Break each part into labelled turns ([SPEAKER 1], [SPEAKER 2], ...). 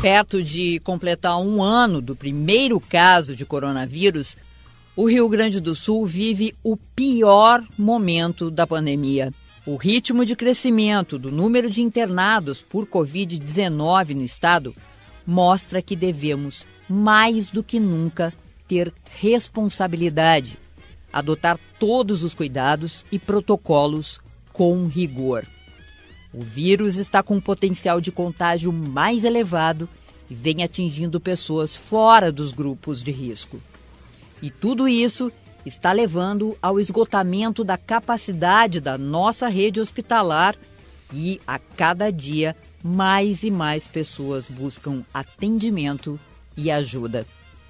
[SPEAKER 1] Perto de completar um ano do primeiro caso de coronavírus, o Rio Grande do Sul vive o pior momento da pandemia. O ritmo de crescimento do número de internados por Covid-19 no estado mostra que devemos, mais do que nunca, ter responsabilidade, adotar todos os cuidados e protocolos com rigor. O vírus está com um potencial de contágio mais elevado e vem atingindo pessoas fora dos grupos de risco. E tudo isso está levando ao esgotamento da capacidade da nossa rede hospitalar e a cada dia mais e mais pessoas buscam atendimento e ajuda.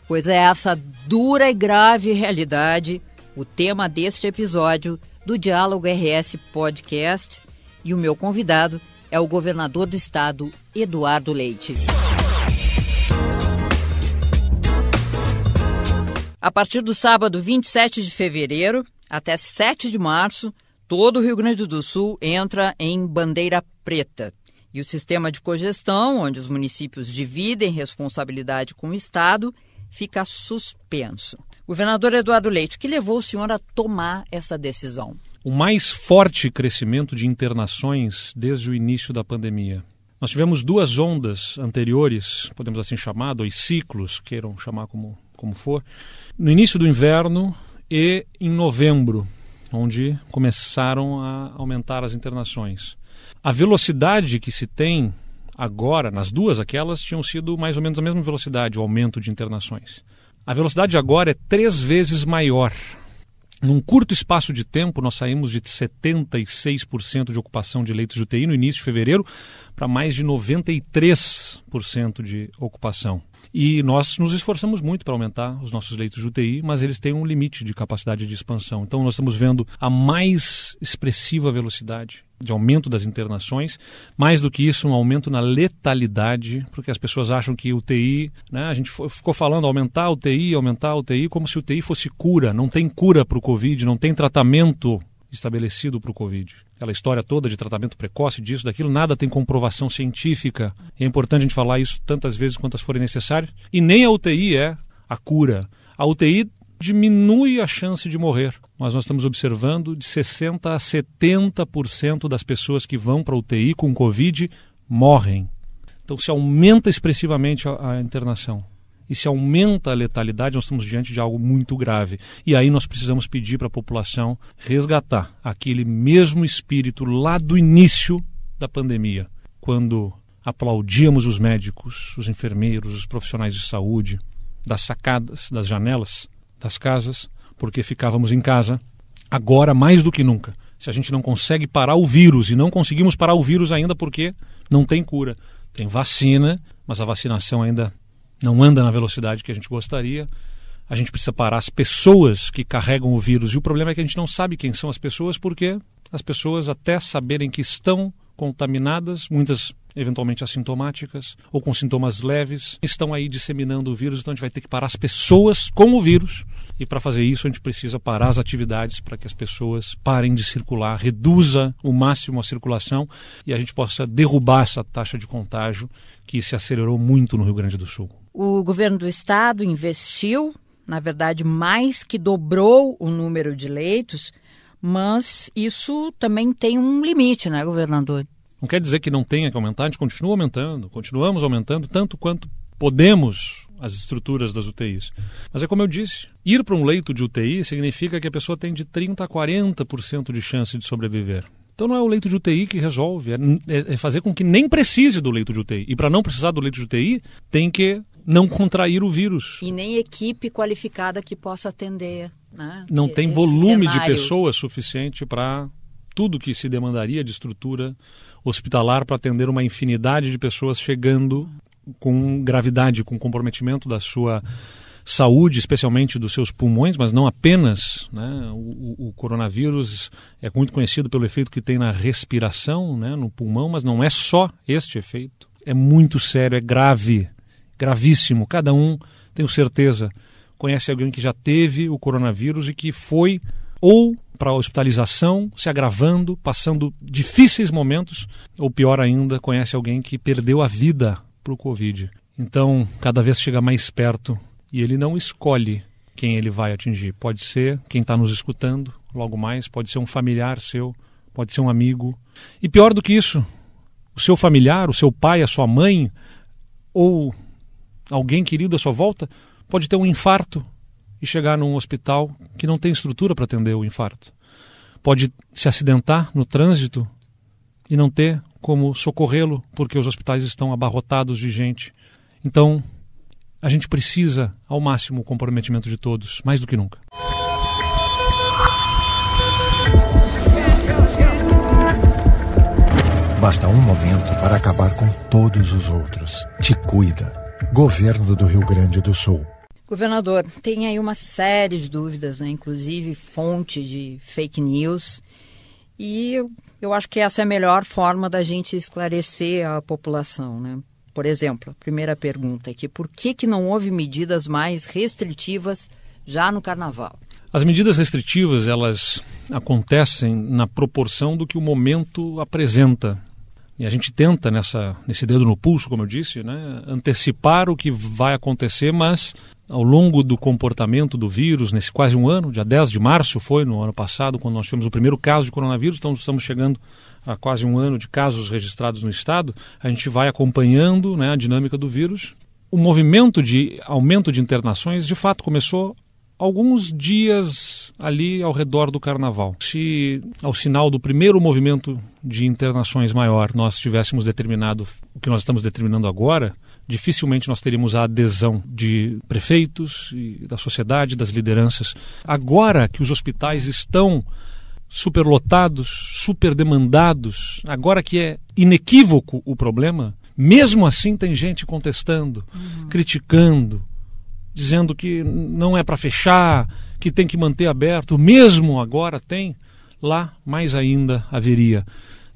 [SPEAKER 1] Pois é essa dura e grave realidade o tema deste episódio do Diálogo RS Podcast e o meu convidado é o governador do estado, Eduardo Leite. A partir do sábado 27 de fevereiro até 7 de março, todo o Rio Grande do Sul entra em bandeira preta. E o sistema de cogestão, onde os municípios dividem responsabilidade com o Estado, fica suspenso. Governador Eduardo Leite, o que levou o senhor a tomar essa decisão?
[SPEAKER 2] O mais forte crescimento de internações desde o início da pandemia. Nós tivemos duas ondas anteriores, podemos assim chamar, dois ciclos, queiram chamar como como for, no início do inverno e em novembro, onde começaram a aumentar as internações. A velocidade que se tem agora, nas duas aquelas, tinham sido mais ou menos a mesma velocidade, o aumento de internações. A velocidade agora é três vezes maior. Num curto espaço de tempo, nós saímos de 76% de ocupação de leitos de UTI no início de fevereiro para mais de 93% de ocupação. E nós nos esforçamos muito para aumentar os nossos leitos de UTI, mas eles têm um limite de capacidade de expansão. Então, nós estamos vendo a mais expressiva velocidade de aumento das internações, mais do que isso, um aumento na letalidade, porque as pessoas acham que UTI, né, a gente ficou falando aumentar a UTI, aumentar a UTI, como se UTI fosse cura, não tem cura para o Covid, não tem tratamento estabelecido para o Covid aquela história toda de tratamento precoce, disso, daquilo, nada tem comprovação científica. E é importante a gente falar isso tantas vezes quantas forem necessárias. E nem a UTI é a cura. A UTI diminui a chance de morrer, mas nós estamos observando de 60% a 70% das pessoas que vão para a UTI com Covid morrem. Então se aumenta expressivamente a, a internação e se aumenta a letalidade, nós estamos diante de algo muito grave. E aí nós precisamos pedir para a população resgatar aquele mesmo espírito lá do início da pandemia, quando aplaudíamos os médicos, os enfermeiros, os profissionais de saúde, das sacadas, das janelas, das casas, porque ficávamos em casa, agora mais do que nunca. Se a gente não consegue parar o vírus e não conseguimos parar o vírus ainda porque não tem cura, tem vacina, mas a vacinação ainda não anda na velocidade que a gente gostaria. A gente precisa parar as pessoas que carregam o vírus. E o problema é que a gente não sabe quem são as pessoas, porque as pessoas, até saberem que estão contaminadas, muitas eventualmente assintomáticas ou com sintomas leves, estão aí disseminando o vírus, então a gente vai ter que parar as pessoas com o vírus. E para fazer isso, a gente precisa parar as atividades para que as pessoas parem de circular, reduza o máximo a circulação e a gente possa derrubar essa taxa de contágio que se acelerou muito no Rio Grande do Sul.
[SPEAKER 1] O governo do estado investiu, na verdade, mais que dobrou o número de leitos, mas isso também tem um limite, né, governador?
[SPEAKER 2] Não quer dizer que não tenha que aumentar, a gente continua aumentando, continuamos aumentando tanto quanto podemos as estruturas das UTIs. Mas é como eu disse, ir para um leito de UTI significa que a pessoa tem de 30 a 40% de chance de sobreviver. Então não é o leito de UTI que resolve, é, é, é, fazer com que nem precise do leito de UTI. E para não precisar do leito de UTI, tem que não contrair o vírus.
[SPEAKER 1] E nem equipe qualificada que possa atender. Né? Não tem Esse volume cenário. de pessoas
[SPEAKER 2] suficiente para tudo que se demandaria de estrutura hospitalar para atender uma infinidade de pessoas chegando com gravidade, com comprometimento da sua saúde, especialmente dos seus pulmões, mas não apenas. Né? O, o, coronavírus é muito conhecido pelo efeito que tem na respiração, né? no pulmão, mas não é só este efeito. É muito sério, é grave gravíssimo. Cada um, tenho certeza, conhece alguém que já teve o coronavírus e que foi ou para hospitalização, se agravando, passando difíceis momentos, ou pior ainda, conhece alguém que perdeu a vida para o Covid. Então, cada vez chega mais perto e ele não escolhe quem ele vai atingir. Pode ser quem está nos escutando logo mais, pode ser um familiar seu, pode ser um amigo. E pior do que isso, o seu familiar, o seu pai, a sua mãe, ou alguém querido à sua volta pode ter um infarto e chegar num hospital que não tem estrutura para atender o infarto. Pode se acidentar no trânsito e não ter como socorrê-lo porque os hospitais estão abarrotados de gente. Então, a gente precisa, ao máximo, o comprometimento de todos, mais do que nunca. Basta um momento para acabar com todos os outros. Te cuida governo do Rio Grande do Sul.
[SPEAKER 1] Governador, tem aí uma série de dúvidas, né? inclusive fonte de fake news. E eu, eu acho que essa é a melhor forma da gente esclarecer a população. Né? Por exemplo, a primeira pergunta aqui: por que, que não houve medidas mais restritivas já no carnaval?
[SPEAKER 2] As medidas restritivas elas acontecem na proporção do que o momento apresenta e a gente tenta, nessa, nesse dedo no pulso, como eu disse, né, antecipar o que vai acontecer, mas ao longo do comportamento do vírus, nesse quase um ano, dia 10 de março foi no ano passado, quando nós tivemos o primeiro caso de coronavírus, então estamos chegando a quase um ano de casos registrados no estado, a gente vai acompanhando né, a dinâmica do vírus. O movimento de aumento de internações, de fato, começou alguns dias ali ao redor do carnaval. Se ao sinal do primeiro movimento de internações maior nós tivéssemos determinado o que nós estamos determinando agora, dificilmente nós teríamos a adesão de prefeitos e da sociedade, das lideranças. Agora que os hospitais estão superlotados, superdemandados, agora que é inequívoco o problema, mesmo assim tem gente contestando, uhum. criticando, dizendo que não é para fechar, que tem que manter aberto, mesmo agora tem, lá mais ainda haveria.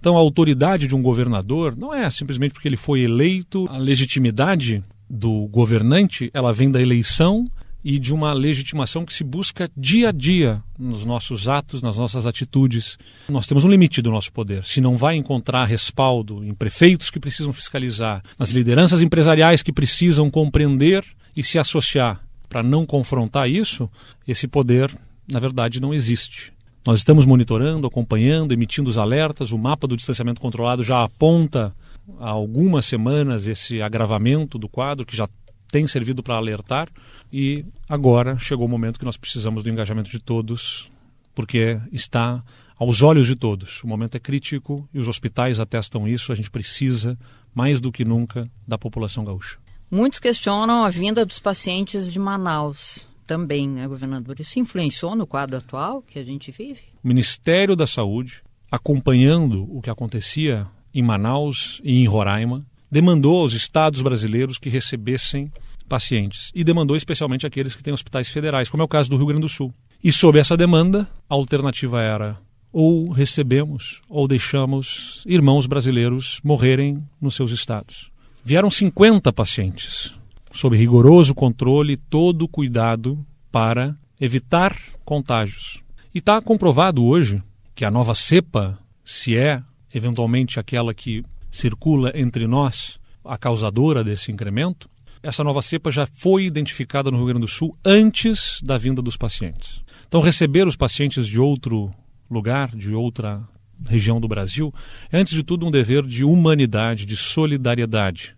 [SPEAKER 2] Então, a autoridade de um governador não é simplesmente porque ele foi eleito, a legitimidade do governante ela vem da eleição e de uma legitimação que se busca dia a dia nos nossos atos, nas nossas atitudes. Nós temos um limite do nosso poder. Se não vai encontrar respaldo em prefeitos que precisam fiscalizar, nas lideranças empresariais que precisam compreender e se associar para não confrontar isso, esse poder, na verdade, não existe. Nós estamos monitorando, acompanhando, emitindo os alertas. O mapa do distanciamento controlado já aponta há algumas semanas esse agravamento do quadro, que já tem servido para alertar. E agora chegou o momento que nós precisamos do engajamento de todos, porque está aos olhos de todos. O momento é crítico e os hospitais atestam isso. A gente precisa, mais do que nunca, da população gaúcha.
[SPEAKER 1] Muitos questionam a vinda dos pacientes de Manaus também, né, governador? Isso influenciou no quadro atual que a gente vive?
[SPEAKER 2] O Ministério da Saúde, acompanhando o que acontecia em Manaus e em Roraima, demandou aos estados brasileiros que recebessem pacientes e demandou especialmente aqueles que têm hospitais federais, como é o caso do Rio Grande do Sul. E sob essa demanda, a alternativa era ou recebemos ou deixamos irmãos brasileiros morrerem nos seus estados. Vieram 50 pacientes, sob rigoroso controle, todo cuidado para evitar contágios. E está comprovado hoje que a nova cepa, se é eventualmente aquela que circula entre nós, a causadora desse incremento, essa nova cepa já foi identificada no Rio Grande do Sul antes da vinda dos pacientes. Então, receber os pacientes de outro lugar, de outra região do Brasil, é antes de tudo um dever de humanidade, de solidariedade.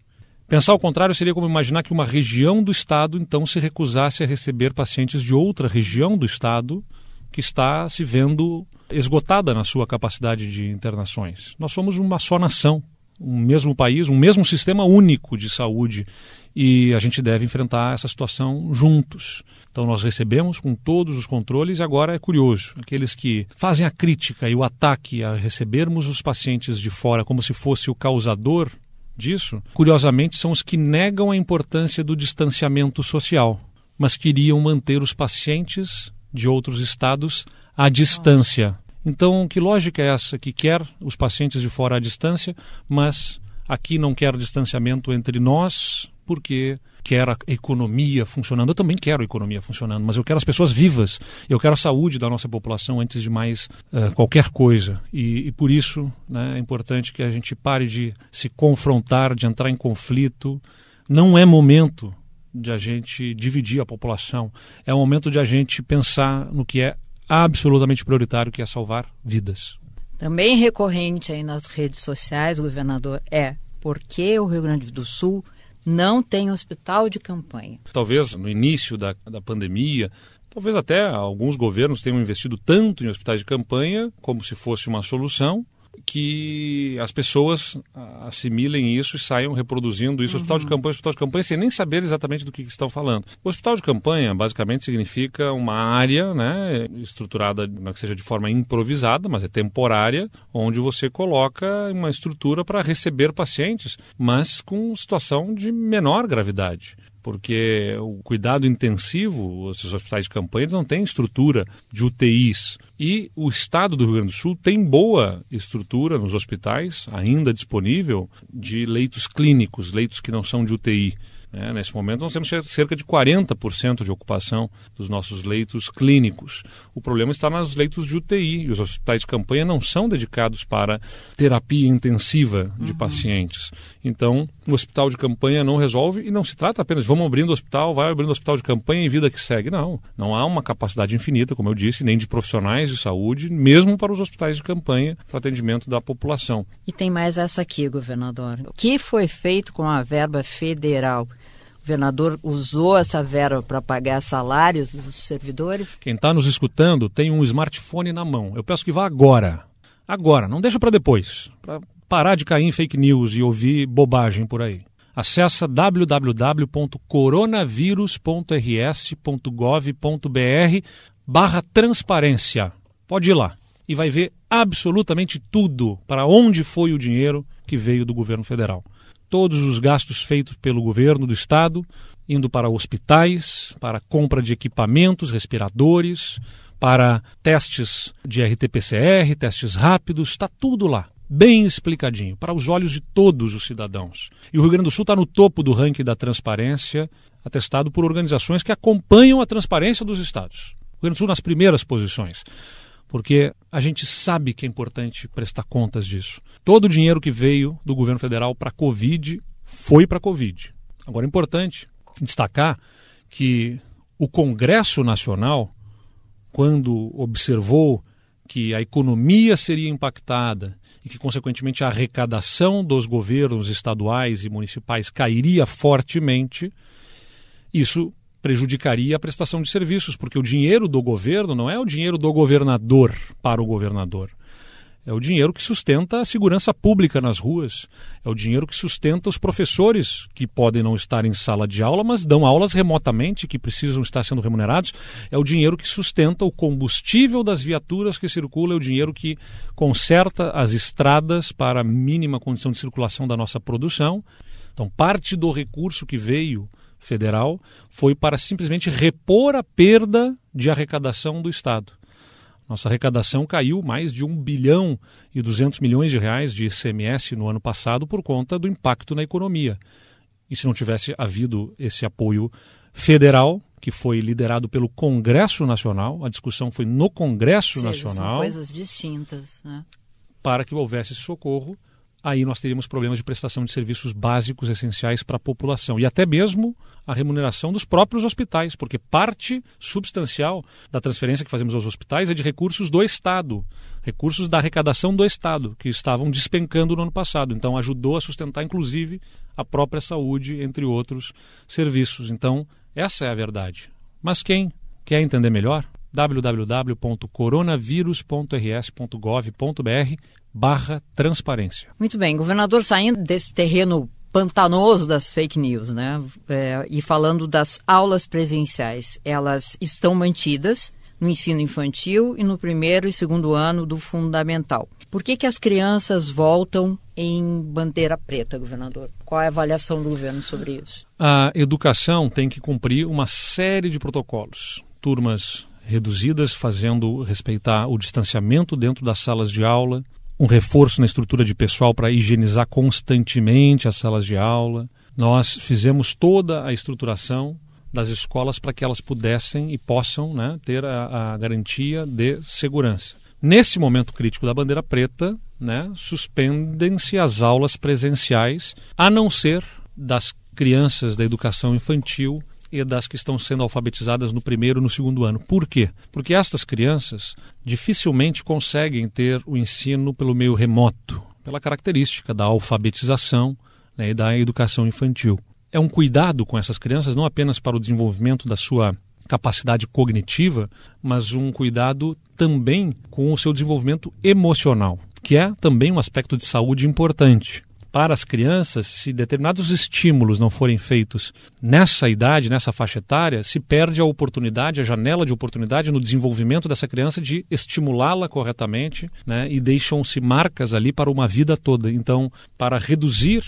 [SPEAKER 2] Pensar o contrário seria como imaginar que uma região do Estado então se recusasse a receber pacientes de outra região do Estado que está se vendo esgotada na sua capacidade de internações. Nós somos uma só nação, um mesmo país, um mesmo sistema único de saúde e a gente deve enfrentar essa situação juntos. Então nós recebemos com todos os controles, e agora é curioso, aqueles que fazem a crítica e o ataque a recebermos os pacientes de fora como se fosse o causador disso, curiosamente são os que negam a importância do distanciamento social, mas queriam manter os pacientes de outros estados à distância. Então, que lógica é essa que quer os pacientes de fora à distância, mas aqui não quer distanciamento entre nós, porque quer a economia funcionando. Eu também quero a economia funcionando, mas eu quero as pessoas vivas. Eu quero a saúde da nossa população antes de mais uh, qualquer coisa. E, e por isso né, é importante que a gente pare de se confrontar, de entrar em conflito. Não é momento de a gente dividir a população. É o momento de a gente pensar no que é absolutamente prioritário, que é salvar vidas.
[SPEAKER 1] Também recorrente aí nas redes sociais, governador, é por que o Rio Grande do Sul não tem hospital de campanha.
[SPEAKER 2] Talvez no início da, da pandemia, talvez até alguns governos tenham investido tanto em hospitais de campanha como se fosse uma solução, que as pessoas ah, assimilem isso e saiam reproduzindo isso. Uhum. Hospital de uhum. campanha, hospital de campanha, sem nem saber exatamente do que, que estão falando. O hospital de campanha, basicamente, significa uma área né, estruturada, não é que seja de forma improvisada, mas é temporária, onde você coloca uma estrutura para receber pacientes, mas com situação de menor gravidade porque o cuidado intensivo, os hospitais de campanha não têm estrutura de UTIs. E o estado do Rio Grande do Sul tem boa estrutura nos hospitais, ainda disponível, de leitos clínicos, leitos que não são de UTI. É, nesse momento, nós temos cerca de 40% de ocupação dos nossos leitos clínicos. O problema está nos leitos de UTI, e os hospitais de campanha não são dedicados para terapia intensiva de uhum. pacientes. Então, o hospital de campanha não resolve e não se trata apenas vamos abrindo hospital, vai abrindo hospital de campanha e vida que segue. Não, não há uma capacidade infinita, como eu disse, nem de profissionais de saúde, mesmo para os hospitais de campanha, para atendimento da população.
[SPEAKER 1] E tem mais essa aqui, governador. O que foi feito com a verba federal? governador usou essa verba para pagar salários dos servidores?
[SPEAKER 2] Quem está nos escutando tem um smartphone na mão. Eu peço que vá agora. Agora, não deixa para depois, para parar de cair em fake news e ouvir bobagem por aí. Acesse www.coronavírus.rs.gov.br barra transparência. Pode ir lá e vai ver absolutamente tudo para onde foi o dinheiro que veio do governo federal todos os gastos feitos pelo governo do estado indo para hospitais, para compra de equipamentos, respiradores, para testes de RT-PCR, testes rápidos, está tudo lá. Bem explicadinho, para os olhos de todos os cidadãos. E o Rio Grande do Sul está no topo do ranking da transparência, atestado por organizações que acompanham a transparência dos estados. O Rio Grande do Sul nas primeiras posições porque a gente sabe que é importante prestar contas disso. Todo o dinheiro que veio do governo federal para a Covid foi para a Covid. Agora é importante destacar que o Congresso Nacional, quando observou que a economia seria impactada e que, consequentemente, a arrecadação dos governos estaduais e municipais cairia fortemente, isso prejudicaria a prestação de serviços, porque o dinheiro do governo não é o dinheiro do governador para o governador. É o dinheiro que sustenta a segurança pública nas ruas, é o dinheiro que sustenta os professores que podem não estar em sala de aula, mas dão aulas remotamente, que precisam estar sendo remunerados, é o dinheiro que sustenta o combustível das viaturas que circulam, é o dinheiro que conserta as estradas para a mínima condição de circulação da nossa produção. Então, parte do recurso que veio federal foi para simplesmente repor a perda de arrecadação do Estado. Nossa arrecadação caiu mais de 1 bilhão e 200 milhões de reais de ICMS no ano passado por conta do impacto na economia. E se não tivesse havido esse apoio federal, que foi liderado pelo Congresso Nacional, a discussão foi no Congresso seja, Nacional. São coisas
[SPEAKER 1] distintas, né?
[SPEAKER 2] Para que houvesse socorro aí nós teríamos problemas de prestação de serviços básicos essenciais para a população e até mesmo a remuneração dos próprios hospitais, porque parte substancial da transferência que fazemos aos hospitais é de recursos do Estado, recursos da arrecadação do Estado, que estavam despencando no ano passado. Então, ajudou a sustentar, inclusive, a própria saúde, entre outros serviços. Então, essa é a verdade. Mas quem quer entender melhor www.coronavírus.rs.gov.br barra transparência.
[SPEAKER 1] Muito bem, governador, saindo desse terreno pantanoso das fake news, né? É, e falando das aulas presenciais, elas estão mantidas no ensino infantil e no primeiro e segundo ano do fundamental. Por que, que as crianças voltam em bandeira preta, governador? Qual é a avaliação do governo sobre isso?
[SPEAKER 2] A educação tem que cumprir uma série de protocolos. Turmas reduzidas, fazendo respeitar o distanciamento dentro das salas de aula, um reforço na estrutura de pessoal para higienizar constantemente as salas de aula. Nós fizemos toda a estruturação das escolas para que elas pudessem e possam né, ter a, a, garantia de segurança. Nesse momento crítico da bandeira preta, né, suspendem-se as aulas presenciais, a não ser das crianças da educação infantil e das que estão sendo alfabetizadas no primeiro e no segundo ano. Por quê? Porque estas crianças dificilmente conseguem ter o ensino pelo meio remoto, pela característica da alfabetização né, e da educação infantil. É um cuidado com essas crianças, não apenas para o desenvolvimento da sua capacidade cognitiva, mas um cuidado também com o seu desenvolvimento emocional, que é também um aspecto de saúde importante para as crianças, se determinados estímulos não forem feitos nessa idade, nessa faixa etária, se perde a oportunidade, a janela de oportunidade no desenvolvimento dessa criança de estimulá-la corretamente né, e deixam-se marcas ali para uma vida toda. Então, para reduzir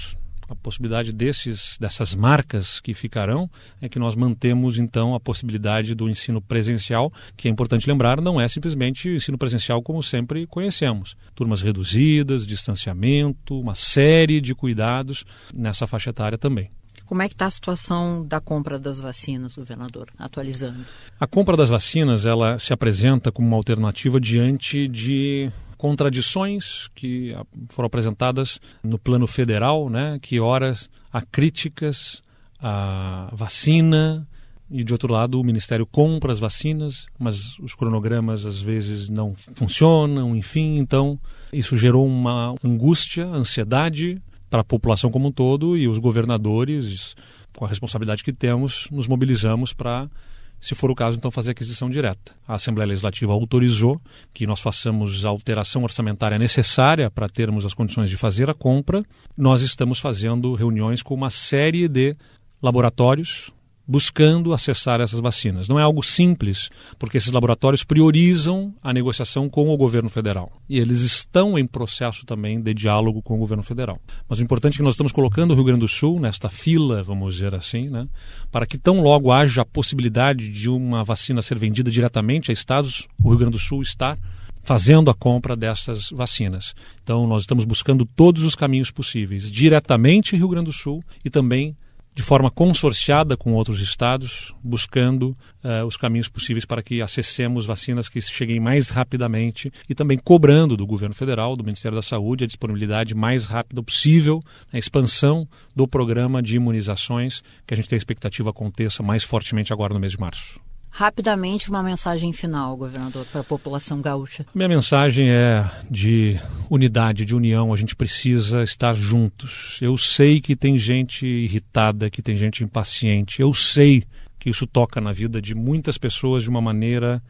[SPEAKER 2] a possibilidade desses, dessas marcas que ficarão, é que nós mantemos então a possibilidade do ensino presencial, que é importante lembrar, não é simplesmente o ensino presencial como sempre conhecemos. Turmas reduzidas, distanciamento, uma série de cuidados nessa faixa etária também.
[SPEAKER 1] Como é que está a situação da compra das vacinas, governador, atualizando?
[SPEAKER 2] A compra das vacinas, ela se apresenta como uma alternativa diante de contradições que foram apresentadas no plano federal, né, que horas há críticas à vacina e de outro lado o ministério compra as vacinas, mas os cronogramas às vezes não funcionam, enfim, então isso gerou uma angústia, ansiedade para a população como um todo e os governadores, com a responsabilidade que temos, nos mobilizamos para se for o caso, então fazer aquisição direta. A Assembleia Legislativa autorizou que nós façamos a alteração orçamentária necessária para termos as condições de fazer a compra. Nós estamos fazendo reuniões com uma série de laboratórios buscando acessar essas vacinas. Não é algo simples, porque esses laboratórios priorizam a negociação com o governo federal. E eles estão em processo também de diálogo com o governo federal. Mas o importante é que nós estamos colocando o Rio Grande do Sul nesta fila, vamos dizer assim, né, para que tão logo haja a possibilidade de uma vacina ser vendida diretamente a estados, o Rio Grande do Sul está fazendo a compra dessas vacinas. Então, nós estamos buscando todos os caminhos possíveis, diretamente Rio Grande do Sul e também de forma consorciada com outros estados, buscando uh, os caminhos possíveis para que acessemos vacinas que cheguem mais rapidamente e também cobrando do governo federal, do Ministério da Saúde, a disponibilidade mais rápida possível, a expansão do programa de imunizações, que a gente tem a expectativa aconteça mais fortemente agora no mês de março.
[SPEAKER 1] Rapidamente, uma mensagem final, governador, para a população gaúcha.
[SPEAKER 2] Minha mensagem é de unidade, de união. A gente precisa estar juntos. Eu sei que tem gente irritada, que tem gente impaciente. Eu sei que isso toca na vida de muitas pessoas de uma maneira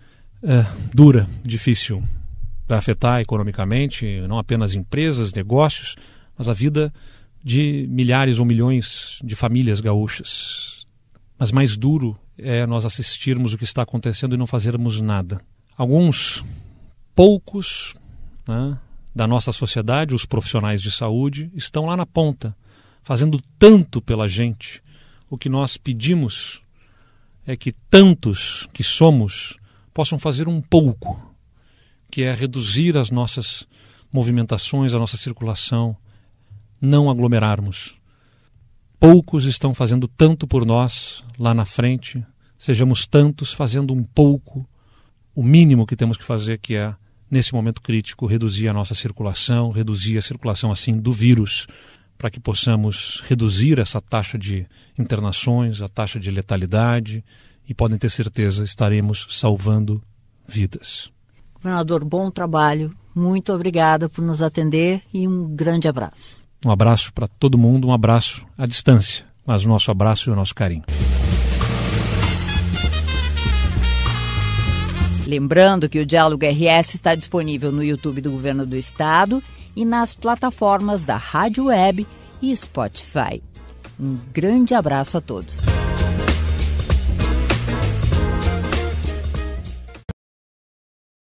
[SPEAKER 2] é, dura, difícil. Vai afetar economicamente, não apenas empresas, negócios, mas a vida de milhares ou milhões de famílias gaúchas. Mas mais duro é, nós assistirmos o que está acontecendo e não fazermos nada. Alguns poucos né, da nossa sociedade, os profissionais de saúde, estão lá na ponta, fazendo tanto pela gente. O que nós pedimos é que tantos que somos possam fazer um pouco, que é reduzir as nossas movimentações, a nossa circulação, não aglomerarmos poucos estão fazendo tanto por nós lá na frente, sejamos tantos fazendo um pouco, o mínimo que temos que fazer, que é, nesse momento crítico, reduzir a nossa circulação, reduzir a circulação assim do vírus, para que possamos reduzir essa taxa de internações, a taxa de letalidade, e podem ter certeza, estaremos salvando vidas.
[SPEAKER 1] Governador, bom trabalho. Muito obrigada por nos atender e um grande abraço.
[SPEAKER 2] Um abraço para todo mundo, um abraço à distância, mas o nosso abraço e o nosso carinho.
[SPEAKER 1] Lembrando que o Diálogo RS está disponível no YouTube do Governo do Estado e nas plataformas da Rádio Web e Spotify. Um grande abraço a todos.